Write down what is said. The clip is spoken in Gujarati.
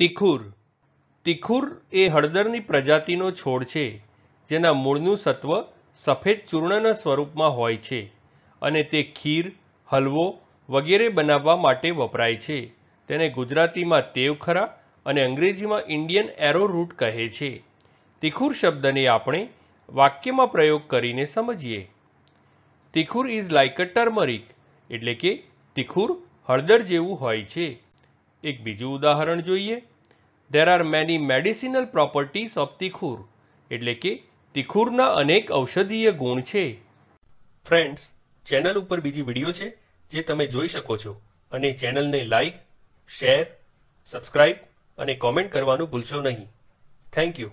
તિખુર તિખુર એ હળદરની પ્રજાતિનો છોડ છે જેના મૂળનું સત્વ સફેદ ચૂર્ણના સ્વરૂપમાં હોય છે અને તે ખીર હલવો વગેરે બનાવવા માટે વપરાય છે તેને ગુજરાતીમાં તેવખરા અને અંગ્રેજીમાં ઇન્ડિયન એરો રૂટ કહે છે તિખુર શબ્દને આપણે વાક્યમાં પ્રયોગ કરીને સમજીએ tikhur is like a turmeric એટલે કે તિખુર હળદર જેવું હોય છે એક બીજું ઉદાહરણ જોઈએ there are many medicinal properties of tikhur એટલે કે તિખુરના અનેક ઔષધીય ગુણ છે ફ્રેન્ડ્સ ચેનલ ઉપર બીજી વિડીયો છે જે તમે જોઈ શકો છો અને ચેનલને લાઈક શેર સબસ્ક્રાઇબ અને કોમેન્ટ કરવાનું ભૂલશો નહીં થેન્ક યુ